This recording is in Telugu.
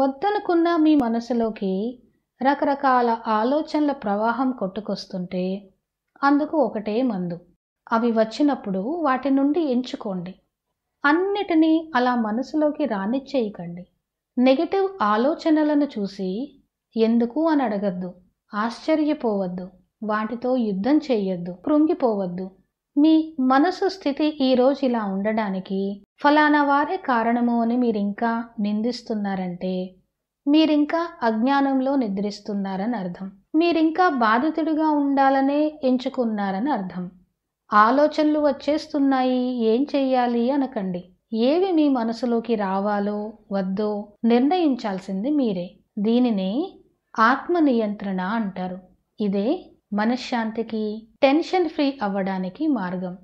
వద్దనుకున్న మీ మనసులోకి రకరకాల ఆలోచనల ప్రవాహం కొట్టుకొస్తుంటే అందుకు ఒకటే మందు అవి వచ్చినప్పుడు వాటి నుండి ఎంచుకోండి అన్నిటినీ అలా మనసులోకి రానిచ్చేయకండి నెగటివ్ ఆలోచనలను చూసి ఎందుకు అని అడగద్దు ఆశ్చర్యపోవద్దు వాటితో యుద్ధం చేయొద్దు కృంగిపోవద్దు మీ మనసు స్థితి ఈరోజు ఇలా ఉండడానికి ఫలానా వారే కారణము అని మీరింకా నిందిస్తున్నారంటే మీరింకా అజ్ఞానంలో నిద్రిస్తున్నారని అర్థం మీరింకా బాధితుడిగా ఉండాలనే ఎంచుకున్నారని అర్థం ఆలోచనలు వచ్చేస్తున్నాయి ఏం చెయ్యాలి అనకండి ఏవి మీ మనసులోకి రావాలో వద్దో నిర్ణయించాల్సింది మీరే దీనినే ఆత్మ నియంత్రణ అంటారు ఇదే मनशा की टेन फ्री अवाना मार्गम